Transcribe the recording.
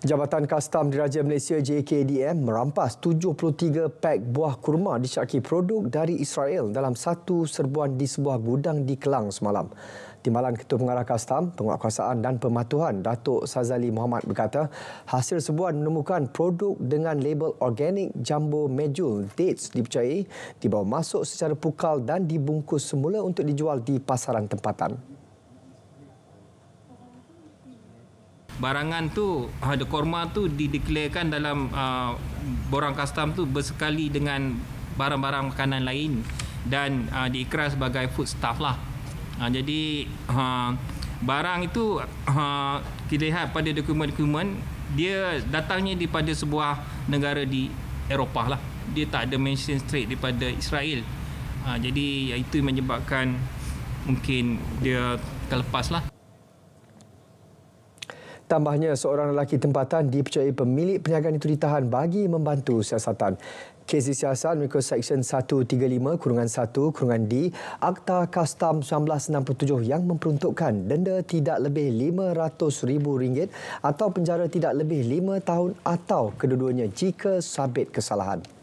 Jabatan Kastam Diraja Malaysia JKDM merampas 73 pek buah kurma disyaki produk dari Israel dalam satu serbuan di sebuah gudang di Kelang semalam. Timbalan Ketua Pengarah Kastam, Penguatkuasaan dan Pematuhan Datuk Sazali Muhammad berkata, hasil serbuan menemukan produk dengan label organik jambu mejul dates dipercayai dibawa masuk secara pukal dan dibungkus semula untuk dijual di pasaran tempatan. barangan tu ada korma tu dideklarkan dalam uh, borang kastam tu bersekali dengan barang-barang makanan lain dan uh, diikrar sebagai food staff lah uh, jadi uh, barang itu uh, kita lihat pada dokumen-dokumen dia datangnya daripada sebuah negara di Eropah lah dia tak ada mention straight daripada Israel uh, jadi itu menyebabkan mungkin dia terlepas lah Tambahnya, seorang lelaki tempatan dipercayai pemilik perniagaan itu ditahan bagi membantu siasatan. Kes disiasat mengikut Seksyen 135-1-D Akta Kastam 1967 yang memperuntukkan denda tidak lebih RM500,000 atau penjara tidak lebih 5 tahun atau kedua-duanya jika sabit kesalahan.